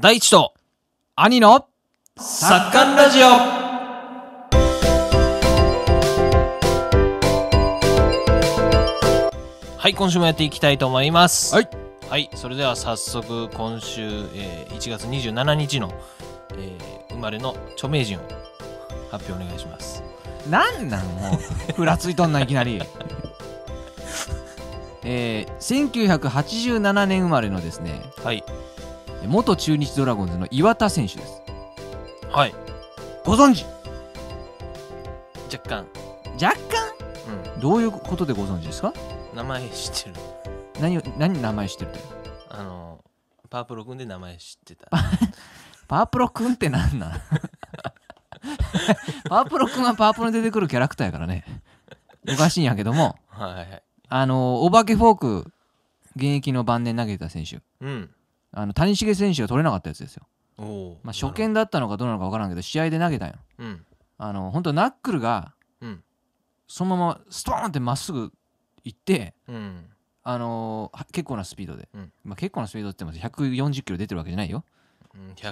大地と兄のサッカンラジオはい、今週もやっていきたいと思います。はい。はい、それでは早速、今週、えー1月27日の、えー生まれの著名人を発表お願いします。なんなんもう ふらついとんないきなりえー、1987年生まれのですねはい、元中日ドラゴンズの岩田選手ですはいご存知若干若干、うん、どういうことでご存知ですか名前知ってる何を何名前知ってるあのパープロ君で名前知ってた パープロ君って何なん パープロ君はパープロに出てくるキャラクターやからねおかしいんやけども、はいはい、あのお化けフォーク現役の晩年投げた選手、うん、あの谷繁選手が取れなかったやつですよ、まあ、初見だったのかどうなのか分からんけど試合で投げたよ、うん、あの本当ナックルが、うん、そのままストーンってまっすぐ行って、うん、あのー、結構なスピードで、まあ、結構なスピードって言っても140キロ出てるわけじゃないよ、100, キ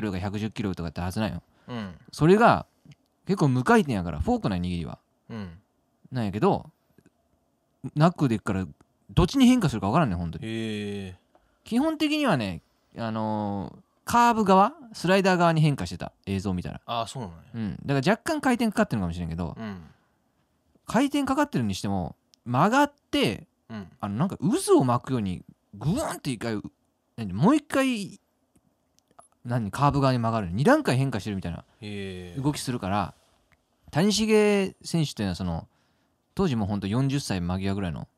ロが110キロとかってはずないよ、うん、それが結構無回転やからフォークない握りは、うん、なんやけどナックでいくからどっちに変化するか分からんねん本当に基本的にはね、あのー、カーブ側スライダー側に変化してた映像見たらああそうなの、ね、うん、だから若干回転かかってるのかもしれんけど、うん、回転かかってるにしても曲がって、うん、あのなんか渦を巻くようにグーンって一回もう一回何カーブ側に曲がる2段階変化してるみたいな動きするから谷繁選手というのはその当時も本当40歳間際ぐらいの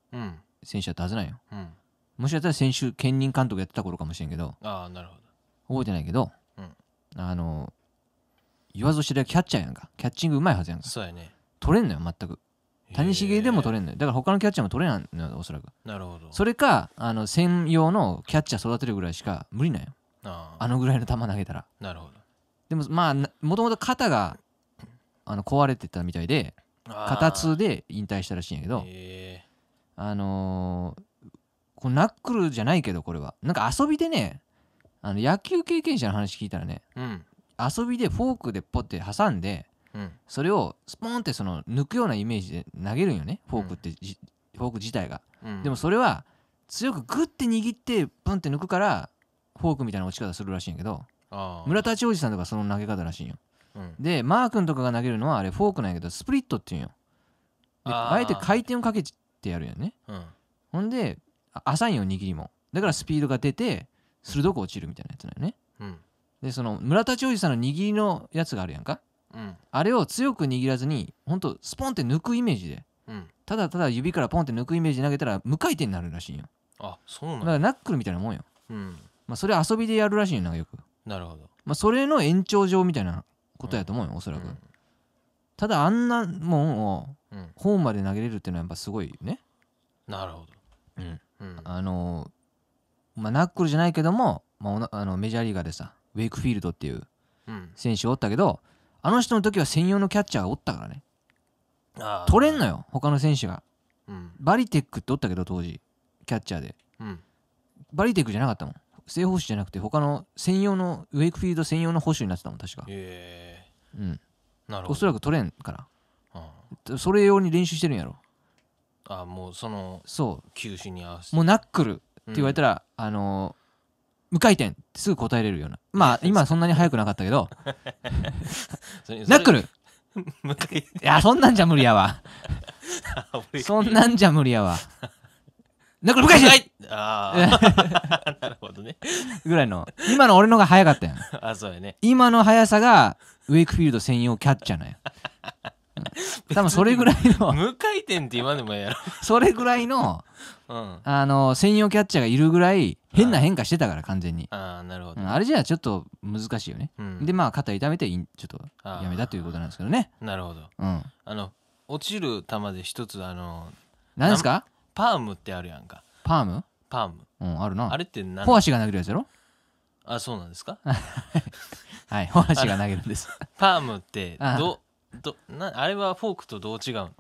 選手だったはずなんよ、うん、もしかしたら先週兼任監督やってた頃かもしれんけどああなるほ覚えてないけど、うんあの言わず知ればキャッチャーやんかキャッチングうまいはずやんかそうやね取れんのよ全く谷繁でも取れんのよだから他のキャッチャーも取れないのよおそらくなるほどそれかあの専用のキャッチャー育てるぐらいしか無理なんよあああのぐらいの球投げたらなるほどでもまあもともと肩があの壊れてたみたいで肩痛で引退したらしいんやけどへえあのーこうナックルじゃないけどこれはなんか遊びでねあの野球経験者の話聞いたらね、うん、遊びでフォークでポッて挟んで、うん、それをスポンってその抜くようなイメージで投げるんよねフォークって、うん、フォーク自体が、でもそれは強くグッて握ってプンって抜くからフォークみたいな落ち方するらしいんやけど村田千代さんとかその投げ方らしいんよ、でマー君とかが投げるのはあれフォークなんやけどスプリットっていうんよあえて回転をかけてやるよね、ほんで浅いよ握りもだからスピードが出て鋭く落ちるみたいなやつだよね、うん、でその村田兆治さんの握りのやつがあるやんか、うん、あれを強く握らずにほんとスポンって抜くイメージで、うん、ただただ指からポンって抜くイメージ投げたら無回転になるらしいよあそうなんだからナックルみたいなもんよ、うんまあ、それ遊びでやるらしいよなんかよくなるほど、まあ、それの延長上みたいなことやと思うよ、うん、おそらく、うん、ただあんなもんを本まで投げれるっていうのはやっぱすごいねなるほどうんあのまあ、ナックルじゃないけども、まあ、あのメジャーリーガーでさウェイクフィールドっていう選手おったけど、あの人の時は専用のキャッチャーがおったからね取れんのよ他の選手が、うん、バリテックっておったけど当時キャッチャーで、うん、バリテックじゃなかったもん正捕手じゃなくて他の専用のウェイクフィールド専用の捕手になってたもん確かへえー、うんなるほどおそらく取れんから、それ用に練習してるんやろあもうそのそう球種に合わせてもうナックルって言われたら、あの無回転ってすぐ答えれるような まあ今そんなに速くなかったけどナックル無回転いやそんなんじゃ無理やわそんなんじゃ無理やわ ナックル無回転ああ なるほどねぐらいの今の俺のが速かったやんあそうやね今の速さがウェイクフィールド専用キャッチャーなんや 多分それぐらいの無回転って今でもやろ それぐらいの、うん、あの専用キャッチャーがいるぐらい変な変化してたから完全にああなるほど、うん、あれじゃちょっと難しいよね、うん、でまあ肩痛めてちょっとやめたということなんですけどねなるほど、うん、あの落ちる球で一つあの何ですかパームってあるやんかパームパーム、うん、あるなあれって何フォアが投げるやつやろあそうなんですか はいフォア足が投げるんですパームってどどなあれはフォークとどう違うの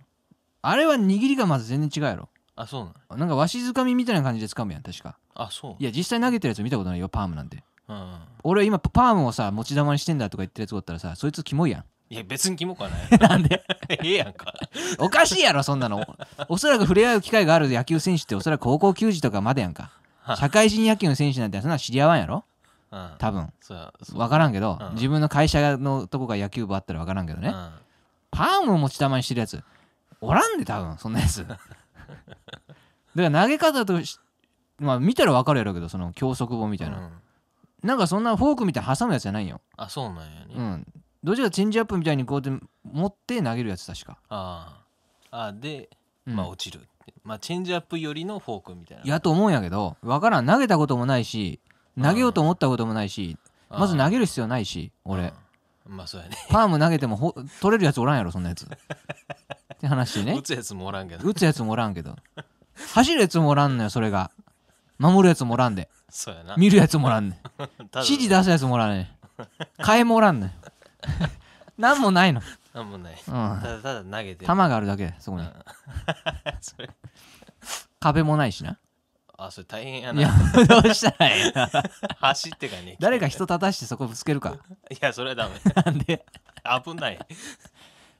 あれは握りがまず全然違うやろあそうなのなんかわしづかみみたいな感じで掴むやん確かあそういや実際投げてるやつ見たことないよパームなんて、うん俺は今パームをさ持ち玉にしてんだとか言ってるやつおったらさそいつキモいやんいや別にキモくはない なんでええやんかおかしいやろそんなのおそらく触れ合う機会がある野球選手っておそらく高校球児とかまでやんか社会人野球の選手なんてそんな知り合わんやろ多分分からんけど、自分の会社のとこが野球部あったら分からんけどね、パーを持ち玉にしてるやつおらんで多分そんなやつ だから投げ方とまあ見たら分かるやろうけどその教則本みたいな、なんかそんなフォークみたいに挟むやつじゃないよあそうなんやねうんどっちかチェンジアップみたいにこうやって持って投げるやつ確かああで、まあ落ちるまあチェンジアップ寄りのフォークみたいなやと思うんやけど分からん投げたこともないし投げようと思ったこともないしまず投げる必要ないし俺、まあそうやねパーム投げてもほ取れるやつおらんやろそんなやつって話ね打つやつもおらんけど打つやつもおらんけど走るやつもおらんのよそれが守るやつもおらんでそうやな見るやつもおらんね 指示出すやつもおらんね替えもおらんね何 もないの何もない、うん、ただただ投げて球があるだけそこに、壁もないしなあ、それ大変やな。、どうしたらいい 走ってかね。誰か人立たしてそこぶつけるか。いや、それはダメ。なんで、危ない。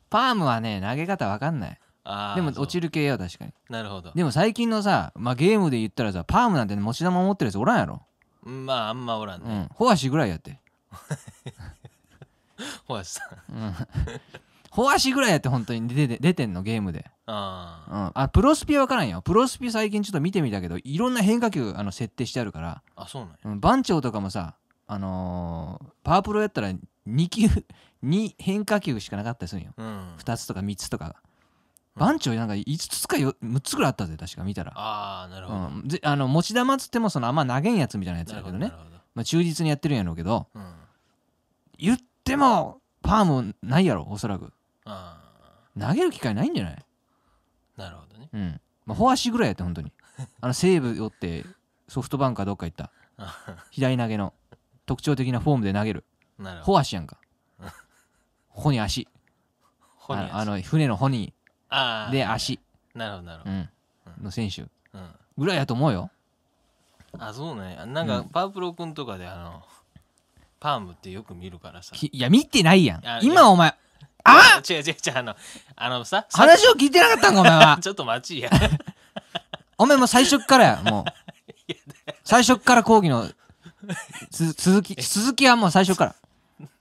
パームはね、投げ方わかんない。あでも落ちる系よ、確かに。なるほど。でも最近のさ、まあ、ゲームで言ったらさ、パームなんて持ち玉持ってるやつおらんやろ。まあ、あんまおらんうね。ん。ホワシぐらいやって。ほシさん。うんほアシぐらいやって本当に出て出てんのゲームであ、うん、あプロスピは分からんよプロスピ最近ちょっと見てみたけどいろんな変化球あの設定してあるからあそうなんや、うん、番長とかもさあのー、パワープロやったら2球2 変化球しかなかったりするんよ、うん、2つとか3つとか番長なんか5つかよ6つぐらいあったぜ確か見たらああなるほど、うん、あの持ち球っつってもそのあんま投げんやつみたいなやつだけどねまあ、忠実にやってるんやろうけど、うん、言ってもパームないやろおそらく投げる機会ないんじゃないなるほどね、うんまあ、フォアぐらいやって本当に あの西武寄ってソフトバンクかどっか行った 左投げの特徴的なフォームで投げるなるほフしォアやんかほに足ほに足。あの船のほにあーで足、なるほどなるほうど、ん、の選手うんぐらいやと思うよあそうねあなんか、パープロ君とかであのパームってよく見るからさきいや見てないやん今お前あ違う違う違う、あの、あのさ、話を聞いてなかったんか、お前は。ちょっと待ちや。お前も最初っからや、もう。最初っから講義の、つ続き、続きはもう最初から。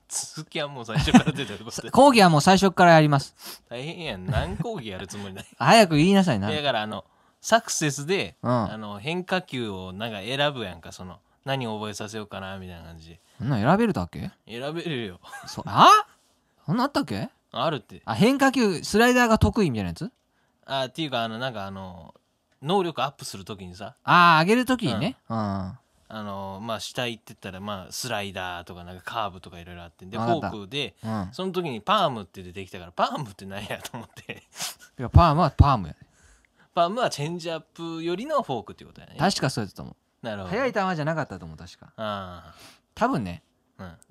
続きはもう最初から出てる 講義はもう最初っからやります。大変やん。何講義やるつもりだ。早く言いなさいな。だから、あの、サクセスで、うんあの変化球をなんか選ぶやんか、その、何を覚えさせようかな、みたいな感じで。そんな選べるだけ選べるよ。そあそんなあったっけあるってあ変化球スライダーが得意みたいなやつあっていうかあのなんかあの能力アップするときにさああ上げるときにね、うん、あのまあ下行ってったらまあスライダーとかなんかカーブとかいろいろあってでフォークで、うんその時にパームって出てきたからパームって何やと思っていやパームはパームやねパームはチェンジアップよりのフォークってことやね確かそうやったと思うなるほど速い球じゃなかったと思う確かあ多分ね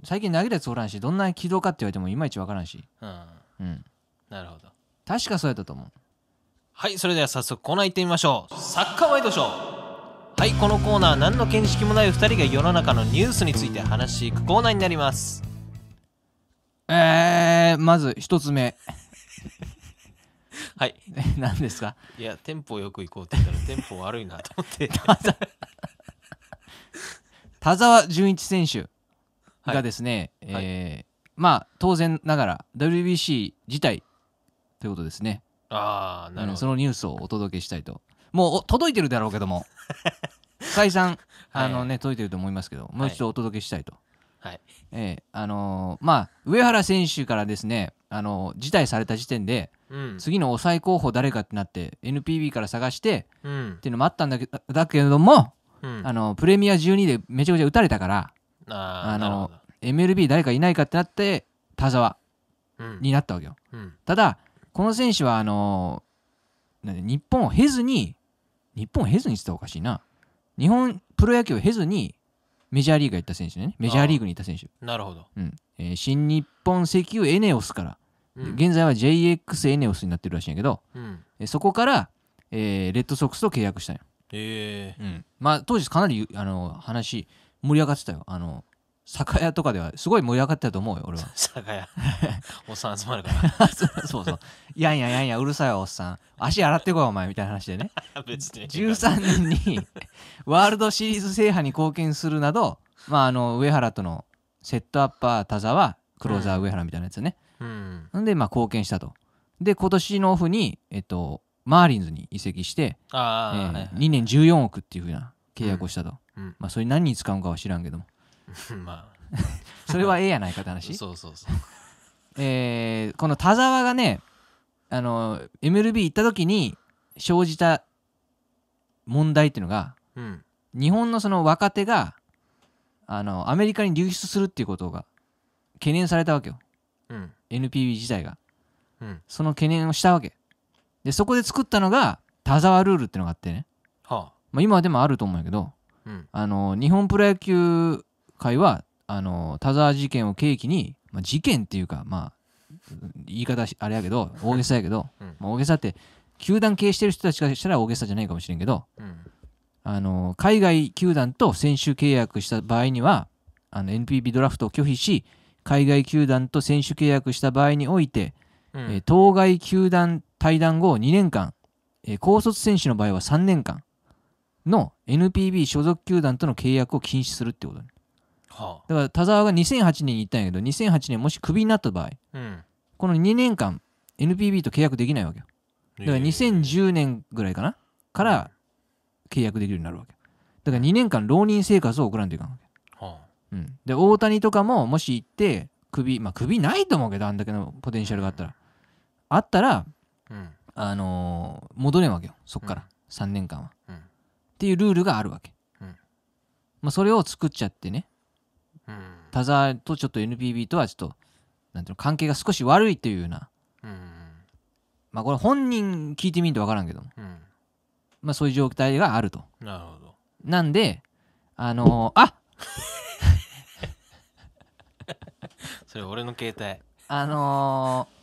最近投げるやつおらんしどんな軌道かって言われてもいまいち分からんし、うん、うん、なるほど確かそうやったと思うはいそれでは早速コーナー行ってみましょうサッカーワイドショーはいこのコーナー何の見識もない2人が世の中のニュースについて話していくコーナーになりますえー、まず1つ目 はい何ですかいやテンポよく行こうって言ったらテンポ悪いなと思って田沢純一選手がですね、はいえー、まあ当然ながら WBC 自体ということですねあなるほど、うん、そのニュースをお届けしたいともう届いてるだろうけども再三 あのね、届いてると思いますけどもう一度お届けしたいと、はい、えー、あのー、まあ上原選手からですねあの辞退された時点で、うん、次の抑え候補誰かってなって NPB から探して、うん、っていうのもあったんだけだけれども、うん、あのプレミア12でめちゃくちゃ打たれたからあの MLB 誰かいないかってなって田沢になったわけよ、うんうん、ただこの選手はあの日本を経ずに日本を経ずにって言ったおかしいな日本プロ野球を経ずにメジャーリーグ行った選手ねメジャーリーグに行った選手なるほど、うんえー、新日本石油エネオスから、うん、現在は JX エネオスになってるらしいんやけど、うん、えそこから、えー、レッドソックスと契約したんよ、えーうんまあ、当時かなりあの話盛り上がってたよあの酒屋とかではすごい盛り上がってたと思うよ俺は 酒屋 おっさん集まるから そうそうやいややいやうるさいおっさん足洗ってこいお前みたいな話でね別に13年にワールドシリーズ制覇に貢献するなどまああの上原とのセットアッパー田沢クローザー上原みたいなやつね、うん、んでまあ貢献したとで今年のオフにえっとマーリンズに移籍して、えー、2年14億っていうふうな契約をしたと、うんまあ、それ何に使うんかは知らんけども まあ それはええやないかって話そうそうそうえー、この田沢がねあの MLB 行った時に生じた問題っていうのが、うん、日本のその若手があのアメリカに流出するっていうことが懸念されたわけよ、うん、NPB 自体が、うん、その懸念をしたわけでそこで作ったのが田沢ルールってのがあってね、はあまあ、今はでもあると思うんやけどあの日本プロ野球界はあの田沢事件を契機に、まあ、事件っていうか、まあ、言い方あれやけど大げさやけど、うん、まあ、大げさって球団経営してる人たちからしたら大げさじゃないかもしれんけど、うん、あの海外球団と選手契約した場合にはあの NPB ドラフトを拒否し海外球団と選手契約した場合において、うん、え当該球団退団後2年間、え高卒選手の場合は3年間、の NPB 所属球団との契約を禁止するってこと、ねはあ、だから田澤が2008年に行ったんやけど2008年もしクビになった場合、うん、この2年間 NPB と契約できないわけよだから2010年ぐらいかなから契約できるようになるわけだから2年間浪人生活を送らんといかんわけ、はあうん、で大谷とかももし行って首まあ首ないと思うけどあんだけのポテンシャルがあったら、あったら、うん、あのー、戻れんわけよそっから、うん、3年間は、うん、っていうルールがあるわけ、うんまあ、それを作っちゃってね、うん、田沢とちょっと NPB とはちょっとなんていうの関係が少し悪いというような、うん、まあこれ本人聞いてみんと分からんけども、うん、まあそういう状態があるとなるほどなんであのー、あ それ俺の携帯あのー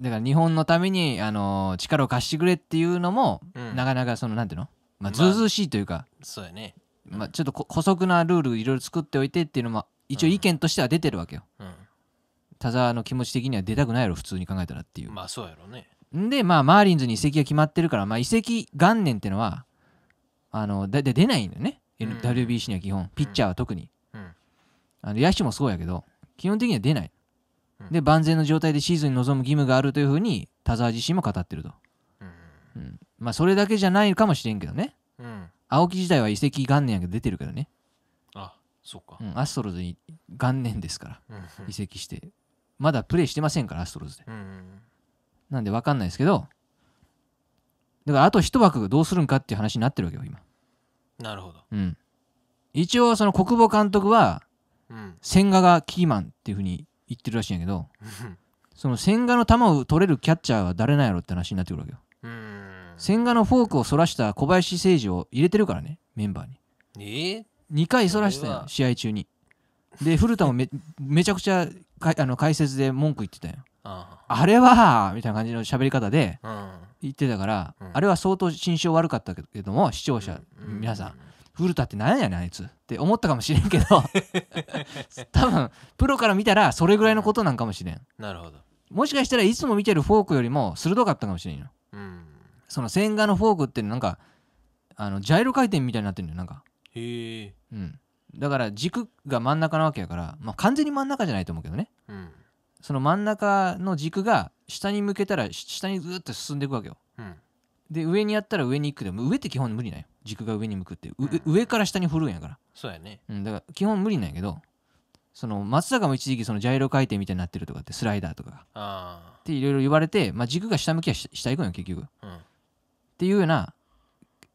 だから日本のために、あの力を貸してくれっていうのも、うんなかなかそのなんていうのまあずうずうしいというか、そうやねまあちょっとこ姑息なルールいろいろ作っておいてっていうのも一応意見としては出てるわけよ、うん田沢の気持ち的には出たくないやろ普通に考えたらっていう、まあそうやろねでまあマーリンズに移籍が決まってるから、まあ、移籍元年っていうのはあのだで出ないんだよね、N- WBC には基本ピッチャーは特に、うんあの野手もそうやけど基本的には出ないで万全の状態でシーズンに臨む義務があるというふうに田沢自身も語ってると、うん、うん、まあそれだけじゃないかもしれんけどね、うん、青木自体は移籍元年やけど出てるからねあそうか、うん、アストロズに元年ですから、うん、移籍してまだプレーしてませんからアストロズで、うん、なんで分かんないですけどだからあと一枠どうするんかっていう話になってるわけよ今なるほど、うん、一応その国防監督は、千賀がキーマンっていうふうに言ってるらしいんやけどその千賀の球を取れるキャッチャーは誰なんやろって話になってくるわけよ千賀のフォークをそらした小林誠司を入れてるからねメンバーにえ2回そらしたよ試合中にで古田もめ めちゃくちゃかあの解説で文句言ってたよあれはみたいな感じの喋り方で言ってたから、うん、あれは相当心象悪かったけども視聴者、うん、皆さん、古田って何やねんあいつって思ったかもしれんけど 多分プロから見たらそれぐらいのことなんかもしれんなるほどもしかしたらいつも見てるフォークよりも鋭かったかもしれんよ、うん、その千賀のフォークってなんかあのジャイロ回転みたいになってるのよなんかへえ、うん、だから軸が真ん中なわけやから、まあ、完全に真ん中じゃないと思うけどね、うん、その真ん中の軸が下に向けたら下にずっと進んでいくわけよ、うん、で上にやったら上に行くでも上って基本無理なんよ軸が上に向くって、うん、上から下に振るんやからそうやね、うん、だから基本無理なんやけどその松坂も一時期そのジャイロ回転みたいになってるとかってスライダーとかあっていろいろ言われて、まあ、軸が下向きは下行くんよ結局、うん、っていうような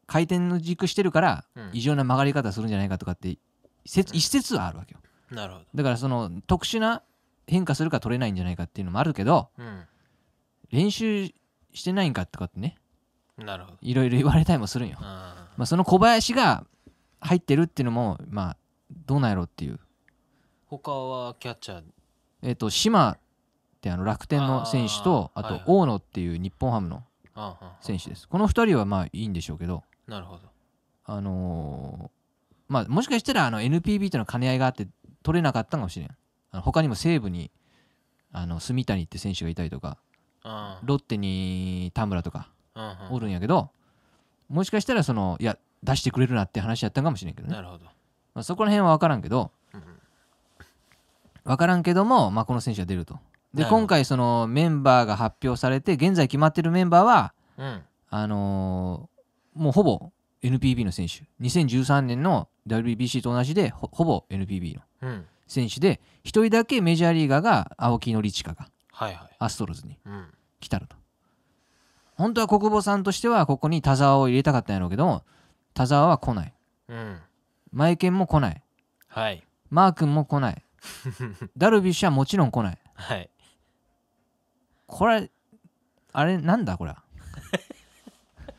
回転の軸してるから、異常な曲がり方するんじゃないかとかって説、うん、一説はあるわけよなるほどだからその特殊な変化するか取れないんじゃないかっていうのもあるけど、練習してないんかとかってねなるほどいろいろ言われたりもするんよ、まあ、その小林が入ってるっていうのもまあどうなんやろっていう他はキャッチャーえっ、ー、と島ってあの楽天の選手とあと大野っていう日本ハムの選手ですこの2人はまあいいんでしょうけどなるほどあのー、まあもしかしたらあの NPB との兼ね合いがあって取れなかったかもしれんあの他にも西武にあの住谷って選手がいたりとかロッテに田村とかおるんやけど、もしかしたらそのいや出してくれるなって話やったんかもしれんけどねなるほど、まあ、そこら辺は分からんけど、分からんけども、まあ、この選手は出るとで今回そのメンバーが発表されて現在決まってるメンバーは、うん、あのー、もうほぼ NPB の選手2013年の WBC と同じでほぼ NPB の選手で1人だけメジャーリーガーが青木宣親がアストロズに来たると、本当は国保さんとしてはここに田沢を入れたかったんやろうけど田沢は来ない、うん、マイケンも来ない、はい、マー君も来ない ダルビッシュはもちろん来ない、はい、これあれなんだこれ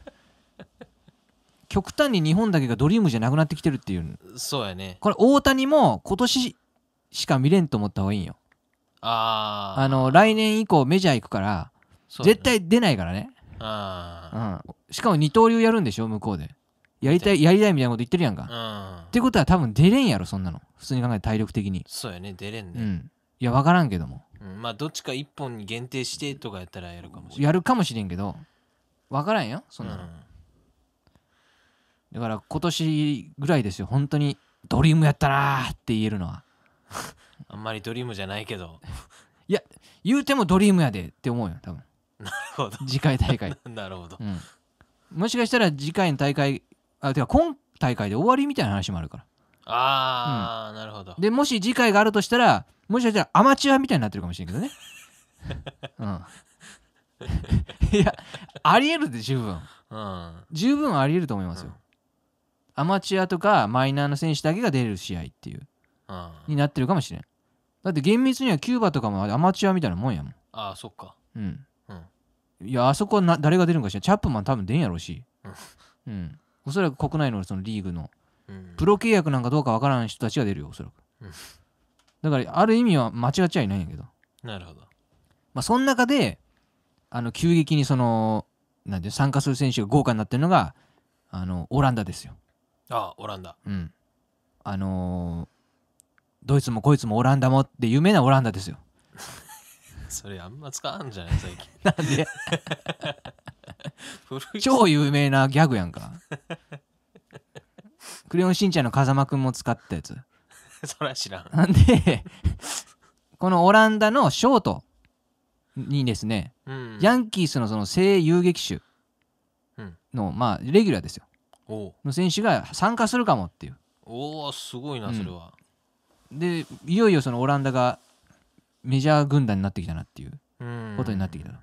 極端に日本だけがドリームじゃなくなってきてるっていうそうやねこれ大谷も今年しか見れんと思った方がいいんよあの来年以降メジャー行くから、ね、絶対出ないからねあ、うん、しかも二刀流やるんでしょ向こうでやりたいやりたいみたいなこと言ってるやんか、ってことは多分出れんやろそんなの普通に考えて体力的にそうやね出れんね、うん、いや分からんけども、うん、まあどっちか一本に限定してとかやったらやるかもしれんやるかもしれんけど分からんよそんなの、だから今年ぐらいですよ本当にドリームやったなって言えるのは あんまりドリームじゃないけど いや言うてもドリームやでって思うよ多分なるほど次回大会 なるほど、うん、もしかしたら次回の大会あてか今大会で終わりみたいな話もあるからああ、うん、なるほどでもし次回があるとしたらもしかしたらアマチュアみたいになってるかもしれんけどね うん いやありえるで十分、うん、十分ありえると思いますよ、うん、アマチュアとかマイナーの選手だけが出る試合っていう、うん、になってるかもしれんだって厳密にはキューバとかもアマチュアみたいなもんやもんああそっかうんいやあそこはな誰が出るんかしらチャップマン多分出んやろうし、うん、おそらく国内のそのリーグの、うん、プロ契約なんかどうかわからん人たちが出るよおそらく、うん、だからある意味は間違っちゃいないんやけどなるほどまあその中であの急激にそのなんて参加する選手が豪華になってるのがあのオランダですよああオランダうんあのー、ドイツもこいつもオランダもって有名なオランダですよ それあんま使わんじゃない最近 なんで 超有名なギャグやんかクレヨンしんちゃんの風間くんも使ったやつ それは知らんなんでこのオランダのショートにですね、うんヤンキースのその正遊撃手うんのまあレギュラーですよの選手が参加するかもっていうおお、すごいなそれは、でいよいよそのオランダがメジャー軍団になってきたなっていうことになってきたの。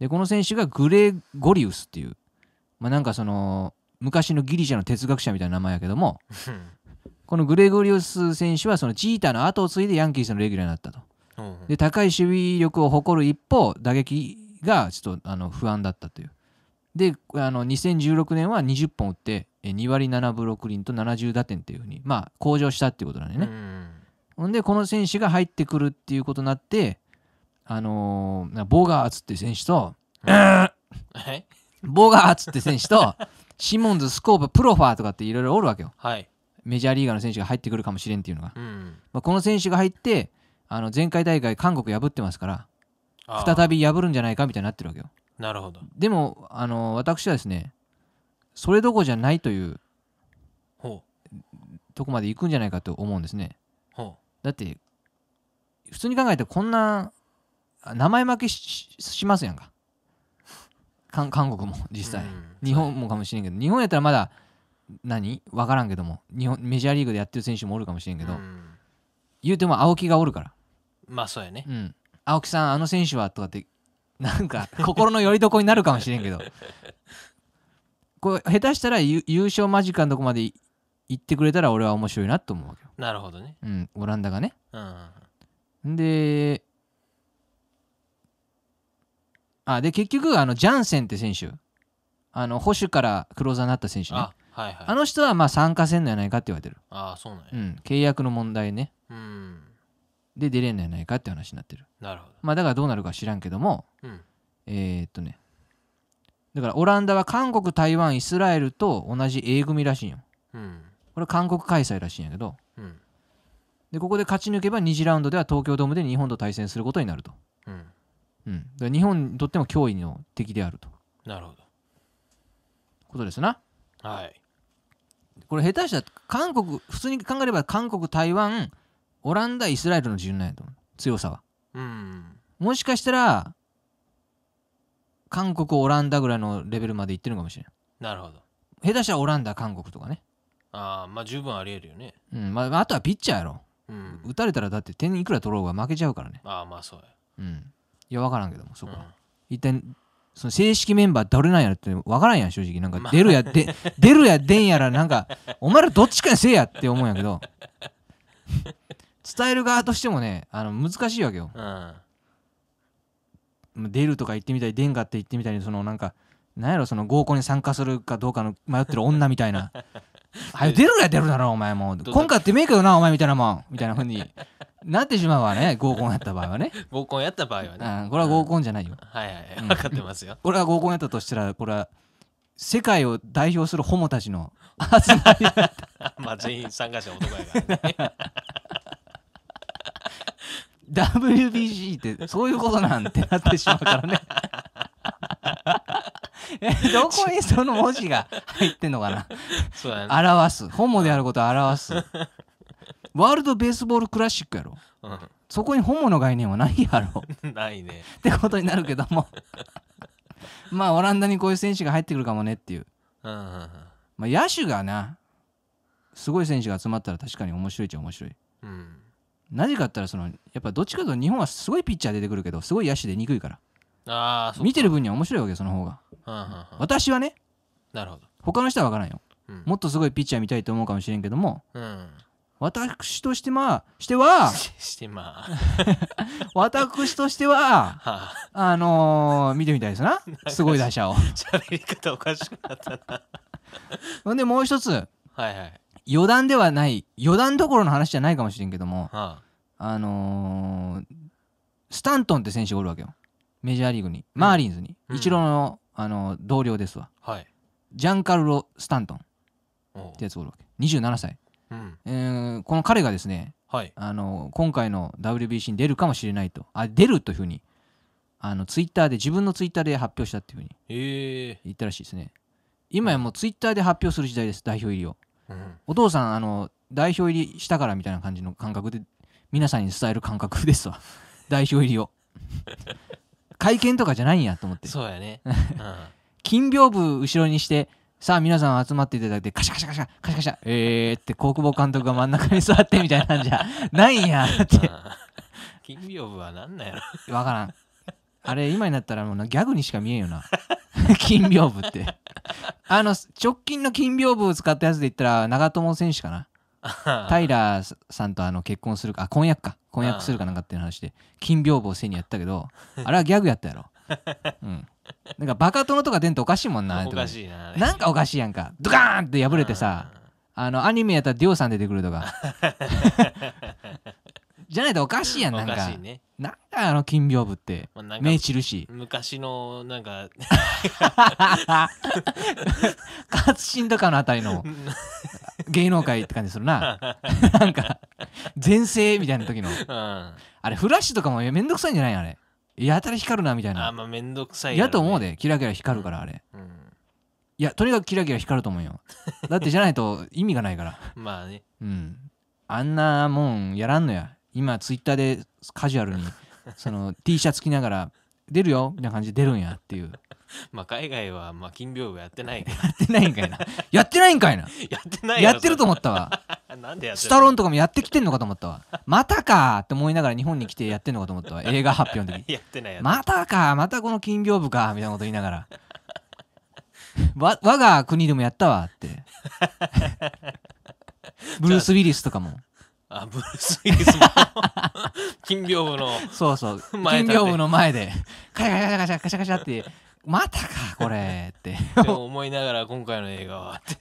でこの選手がグレーゴリウスっていう、まあ、なんかその昔のギリシャの哲学者みたいな名前やけども このグレゴリウス選手はそのチーターの後を継いでヤンキースのレギュラーになったと。で高い守備力を誇る一方打撃がちょっとあの不安だったという。であの2016年は20本打って2割7分6厘と70打点っていうふうにまあ向上したっていうことなんでね。ほんでこの選手が入ってくるっていうことになってあのー、ボガーツって選手と、ボガーツって選手とシモンズスコーププロファーとかっていろいろおるわけよ、はい、メジャーリーガーの選手が入ってくるかもしれんっていうのが、うん、まあ、この選手が入ってあの前回大会韓国破ってますから再び破るんじゃないかみたいになってるわけよなるほどでもあの私はですねそれどころじゃないというとこまで行くんじゃないかと思うんですねだって普通に考えてこんな名前負けしますやんか韓国も 実際、日本もかもしれんけど日本やったらまだ何分からんけども日本メジャーリーグでやってる選手もおるかもしれんけど、言うても青木がおるからまあそうやね、うん、青木さんあの選手はとかってなんか心のよりどこになるかもしれんけど こう下手したら優勝間近のとこまで行ってくれたら俺は面白いなと思うわけなるほどね、うん、オランダがね、うん、であで結局あのジャンセンって選手あの保守からクローザーになった選手ねあ,、はいはい、あの人はまあ参加せんのやないかって言われてるあそうなんや、うん、契約の問題ね、うん、で出れんのやないかって話になってるなるほど、まあ、だからどうなるか知らんけども、うん、えー、っとねだからオランダは韓国台湾イスラエルと同じ A 組らしいよ、うん、これ韓国開催らしいんやけど、うん、でここで勝ち抜けば2次ラウンドでは東京ドームで日本と対戦することになると、うんうん、だ日本にとっても脅威の敵であるとなるほどことですなはいこれ下手したら韓国普通に考えれば韓国台湾オランダイスラエルの順なんやと思う強さは、うん、もしかしたら韓国オランダぐらいのレベルまでいってるかもしれないなるほど下手したらオランダ韓国とかねああまあ十分ありえるよねうんまあ、あとはピッチャーやろ、うん打たれたらだって点いくら取ろうが負けちゃうからねああまあそうやうんいや分からんけどもそこは、一体その正式メンバー誰なんやろって分からんやん正直なんか出るや、で出るや出んやらなんかお前らどっちかにせえやって思うんやけど伝える側としてもねあの難しいわけようん、まあ出るとか言ってみたり出んかって言ってみたりそのなんかなんやろその合コンに参加するかどうかの迷ってる女みたいなは れ出るや出るだろお前もう今回ってめえけどなお前みたいなもんみたいなふうになってしまうわね 合コンやった場合はね合コンやった場合はね、これは合コンじゃないよはいはい、はい分かってますよこれは合コンやったとしたらこれは世界を代表するホモたちの集まりだった まあ全員参加者男やからね WBC ってそういうことなんてなってしまうからね どこにその文字が入ってんのかな そう表す本モであることを表すワールドベースボールクラシックやろそこにホモの概念はないやろ ないねってことになるけどもまあオランダにこういう選手が入ってくるかもねっていう、うんまあ、野手がなすごい選手が集まったら確かに面白いっちゃ面白いうんなぜかって言ったらそのやっぱどっちかというと日本はすごいピッチャー出てくるけどすごい野手でにくいからああ見てる分には面白いわけよその方が、はんはんはん私はねなるほど、他の人は分からんよ、うんもっとすごいピッチャー見たいと思うかもしれんけどもうん、私としてまあしては してまあ 私としては あのー見てみたいですなすごい打者を喋り方おかしくなったなほんでもう一つはいはい余談ではない余談どころの話じゃないかもしれんけどもはあのースタントンって選手がおるわけよメジャーリーグにマーリンズに、うん、イチローのあの同僚ですわ、はい、ジャンカルロ・スタントンってやつおるわけ27歳、うんえー、この彼がですね、はい、あの今回の WBC に出るかもしれないとあ出るというふうにあのツイッターで自分のツイッターで発表したっていうふうに言ったらしいですね、今やもうツイッターで発表する時代です代表入りを、うん、お父さんあの代表入りしたからみたいな感じの感覚で皆さんに伝える感覚ですわ 代表入りを会見とかじゃないんやと思ってそうやね、うん、金屏風後ろにしてさあ皆さん集まっていただいてカシャカシャカシャカシャカシャえーって小久保監督が真ん中に座ってみたいなんじゃ ないんやって、うん、金屏風はなんなんやろ分からんあれ今になったらもうギャグにしか見えんよな 金屏風ってあの直近の金屏風を使ったやつで言ったら長友選手かな平さんとあの結婚するかあ婚約か婚約するかなんかっていう話で金屏風を背にやったけどあれはギャグやったやろ うんなんかバカ殿とか出んとおかしいもんなおかしいななんかおかしいやんかドカーンって破れてさあのアニメやったらディオさん出てくるとか じゃないとおかしいやんなんか、ね、なんかあの金屏風って、まあ、目散るし昔のなんか勝新 とかのあたりの芸能界って感じするな なんか全盛みたいな時の、うん、あれフラッシュとかもめんどくさいんじゃないあれやたら光るなみたいなあまあめんどくさいや、と思うでキラキラ光るからあれ、うん、うん、いやとにかくキラキラ光ると思うよだってじゃないと意味がないから まあねうんあんなもんやらんのや今ツイッターでカジュアルにその T シャツ着ながら出るよみたいな感じで出るんやっていうまあ海外はまあ金屏風やってないかやってないんかいな。やってないんかいな。やってないやってると思ったわ。なんでやってスタローンとかもやってきてんのかと思ったわ。またかって思いながら日本に来てやってんのかと思ったわ。映画発表の時。やってないやってないまたかまたこの金屏風かみたいなこと言いながら。わ我が国でもやったわって。ブルース・ウィリスとかも。あブルース・ウィリスも金屏風のそうそう。金屏風の前で、カシャカシャカシャカシャカシャってまたかこれって思いながら今回の映画はって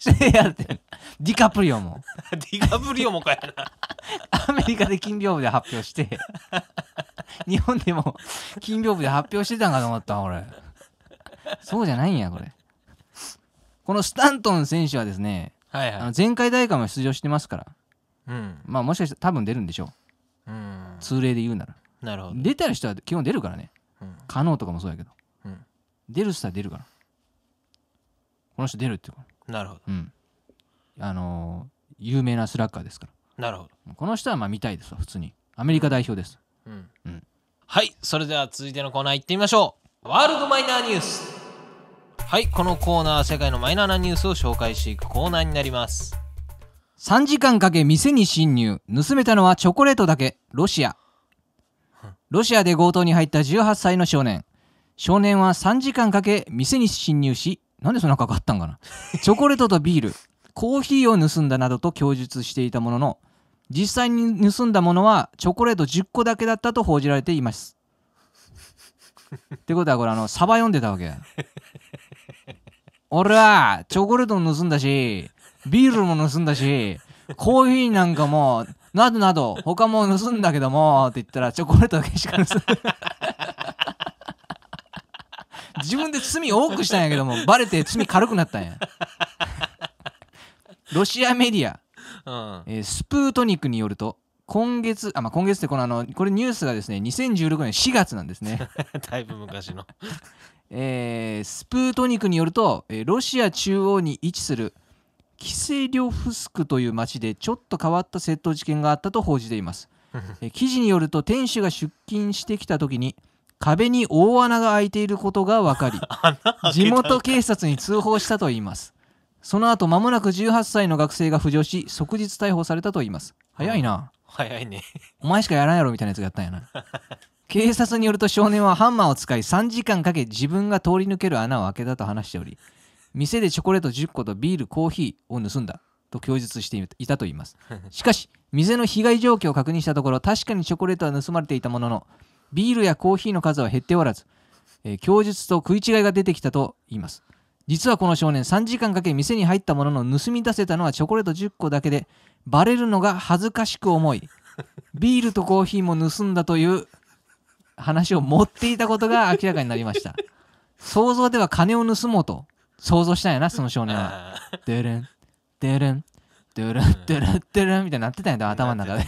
ディカプリオも ディカプリオもかやな アメリカで金屏風で発表して日本でも金屏風で発表してたんかと思った俺そうじゃないんやこれこのスタントン選手はですね、はいはい、あの前回大会も出場してますから、うん、まあもしかしたら多分出るんでしょう、うん、通例で言うならなるほど出た人は基本出るからね、うん、カノーとかもそうやけど出る人は出るからこの人出るっていうかなるほどうんあのー有名なスラッガーですからなるほどこの人はまあ見たいですわ普通にアメリカ代表ですうんうんはいそれでは続いてのコーナー行ってみましょうワールドマイナーニュースはいこのコーナーは世界のマイナーなニュースを紹介していくコーナーになります3時間かけ店に侵入盗めたのはチョコレートだけロシアロシアで強盗に入った18歳の少年少年は3時間かけ店に侵入しなんでそんなかかったんかな チョコレートとビールコーヒーを盗んだなどと供述していたものの実際に盗んだものはチョコレート10個だけだったと報じられていますってことはこれあのサバ読んでたわけ俺はチョコレートも盗んだしビールも盗んだしコーヒーなんかもなどなど他も盗んだけどもって言ったらチョコレートだけしか盗んだ自分で罪多くしたんやけども バレて罪軽くなったんやロシアメディア、うんえースプートニクによると今月あ、まあ、今月ってこのあのこれニュースがですね2016年4月なんですね、だいぶ昔の えースプートニクによると、えーロシア中央に位置するキセリョフスクという町でちょっと変わった窃盗事件があったと報じていますえー記事によると店主が出勤してきた時に壁に大穴が開いていることが分かり 地元警察に通報したといいますその後間もなく18歳の学生が浮上し即日逮捕されたといいます早いな、早いねお前しかやらんやろみたいなやつがやったんやな 警察によると少年はハンマーを使い3時間かけ自分が通り抜ける穴を開けたと話しており店でチョコレート10個とビールコーヒーを盗んだと供述していたといいます しかし店の被害状況を確認したところ確かにチョコレートは盗まれていたもののビールやコーヒーの数は減っておらず、えー、供述と食い違いが出てきたと言います実はこの少年3時間かけ店に入ったものの盗み出せたのはチョコレート10個だけでバレるのが恥ずかしく思いビールとコーヒーも盗んだという話を持っていたことが明らかになりました想像では金を盗もうと想像したんやなその少年はデレンデレンドゥルンドゥルンドゥルンみたいになってたんやで頭の中で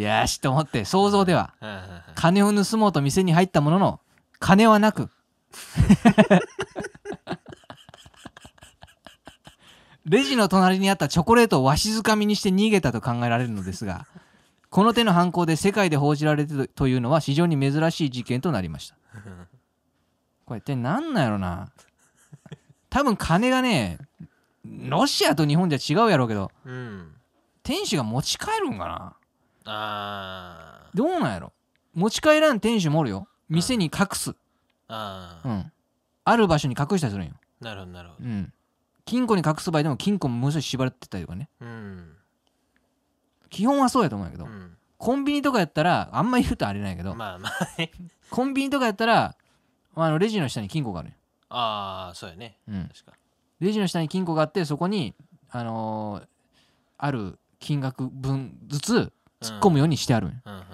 よしと思って想像では金を盗もうと店に入ったものの金はなく レジの隣にあったチョコレートをわしづかみにして逃げたと考えられるのですがこの手の犯行で世界で報じられてるというのは非常に珍しい事件となりましたこれって何なんやろな多分金がねロシアと日本じゃ違うやろうけど、うん、天使が持ち帰るんかなあどうなんやろ持ち帰らん店主もおるよ店に隠すあ,、うん、ある場所に隠したりするんよなるほどなるほど、うん、金庫に隠す場合でも金庫もむしろし縛ってたりとかね、うん、基本はそうやと思うんやけど、うん、コンビニとかやったらあんま言うとあれないけどまあまあ コンビニとかやったらあのレジの下に金庫があるんああそうやね、うん、確かレジの下に金庫があってそこに、あのー、ある金額分ずつ突っ込むようにしてあるん、うんうんうん、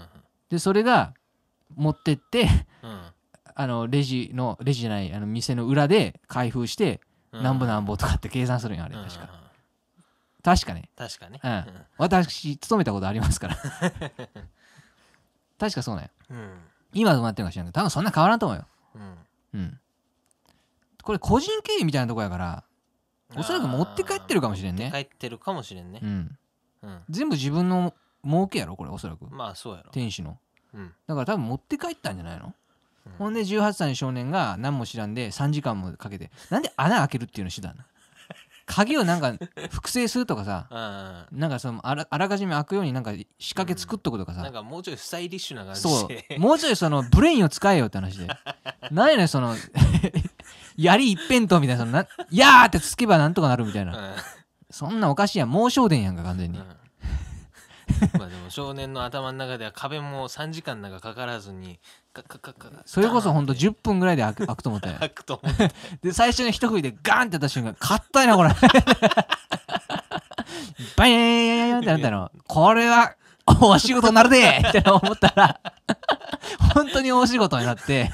でそれが持ってって、あのレジのレジじゃないあの店の裏で開封して、なんぼなんぼとかって計算するんよあれ確か、確かね確かね、うん、私勤めたことありますから 確かそうね、うん、今どうなってるか知らんけど多分そんな変わらんと思うよ、うん、うん、これ個人経営みたいなとこやからおそらく持って帰ってるかもしれんね持って帰ってるかもしれんね、うんうん、全部自分の儲けやろこれおそらくまあそうやろ天使の、うん、だから多分持って帰ったんじゃないの、うん、ほんで18歳の少年が何も知らんで3時間もかけてなんで穴開けるっていうの手段な鍵をなんか複製するとかさなんかそのあらあらかじめ開くようになんか仕掛け作っとくとかさ、うん、なんかもうちょいスタイリッシュな感じでそうもうちょいそのブレインを使えよって話で何やねんその槍一辺倒みたいな、そのな、やーってつけばなんとかなるみたいな。そんなおかしいやん、猛少年やんか、完全に。まあでも少年の頭の中では壁も3時間なんかかからずにカかカかそれこそほんと10分ぐらいで開く開くと思ったよ開くと思った で最初に一振りでガンってやった瞬間たいなこれバイーンってなったのこれはお仕事になるでって思ったら本当に大仕事になって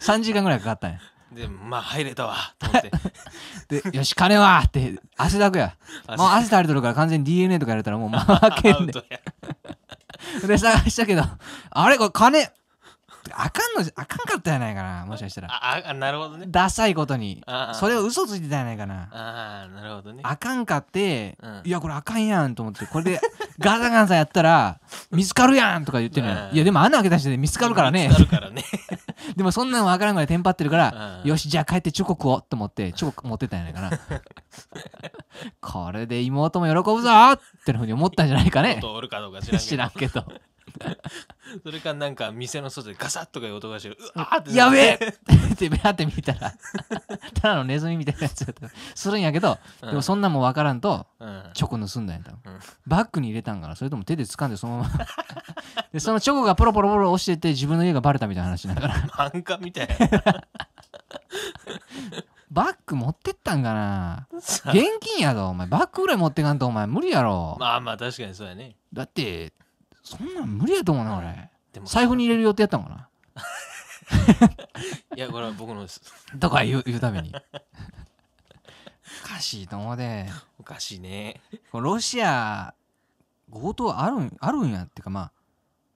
3時間ぐらいかかったんやでまあ入れたわと思って でよし金はって汗だくやもう汗垂れとるから完全に DNA とかやれたらもう負けん でで探したけどあれこれ金あかんのあかんかったやないかなもしかしたらああなるほどねダサいことにそれを嘘ついてたやないかなああなるほどねあかんかって、うん、いやこれあかんやんと思ってこれでガサガサやったら見つかるやんとか言ってるのよ、いやでも穴開けた人で見つかるからね見つかるからね でもそんなの分からんぐらいテンパってるから、よしじゃあ帰ってチョコ食おうと思ってチョコ持ってたんやないかな これで妹も喜ぶぞっていふうに思ったんじゃないかね知らんけど それかなんか店の外でガサッとかいう音がしてるうわってやべえって 目って見たら ただのネズミみたいなやつだったするんやけど、でもそんなんも分からんと、チョコ盗んだんやった、うん、バッグに入れたんかなそれとも手で掴んでそのままでそのチョコがポロポロポロ落ちてて自分の家がバレたみたいな話だから漫画みたいなバッグ持ってったんかな現金やぞお前バッグぐらい持ってかんとお前無理やろまあまあ確かにそうやねだってそんなん無理やと思うな俺でも財布に入れる予定やったんかな いやこれは僕のですとか言う言うために おかしいと思うでおかしいねロシア強盗あるんあるんやってかまあ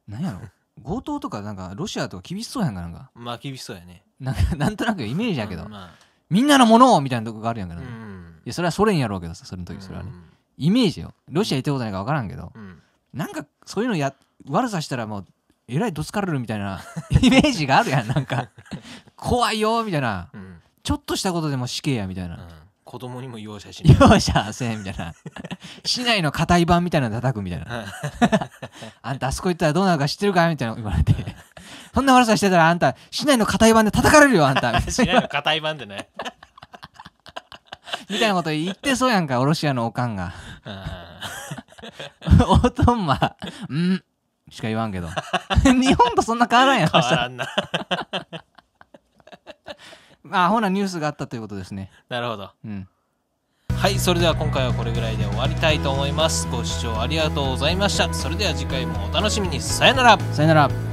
なんやろ強盗とかなんかロシアとか厳しそうやんかなんかまあ厳しそうやねなんかなんとなくイメージやけど、うんまあ、みんなのものをみたいなとこがあるやんか、うん、いやそれはソ連やろうけどさその時それはね、うん、イメージよロシア行ったことないか分からんけど、うんなんかそういうのや悪さしたらもうえらいどつかれるみたいな イメージがあるやんなんか怖いよみたいな、うん、ちょっとしたことでも死刑やみたいな、うん、子供にも容赦しない容赦せんみたいな市内の硬い版みたいなの叩くみたいな あんたあそこ行ったらどうなるか知ってるかみたいな言われてそんな悪さしてたらあんた市内の硬い版で叩かれるよあんた 市内の硬い版でねみたいなこと言ってそうやんか、おろし屋のおかんが。おとまんしか言わんけど 日本とそんな変わらんやろ変わらんな あほなニュースがあったということですねなるほどうんはいそれでは今回はこれぐらいで終わりたいと思いますご視聴ありがとうございましたそれでは次回もお楽しみにさよならさよなら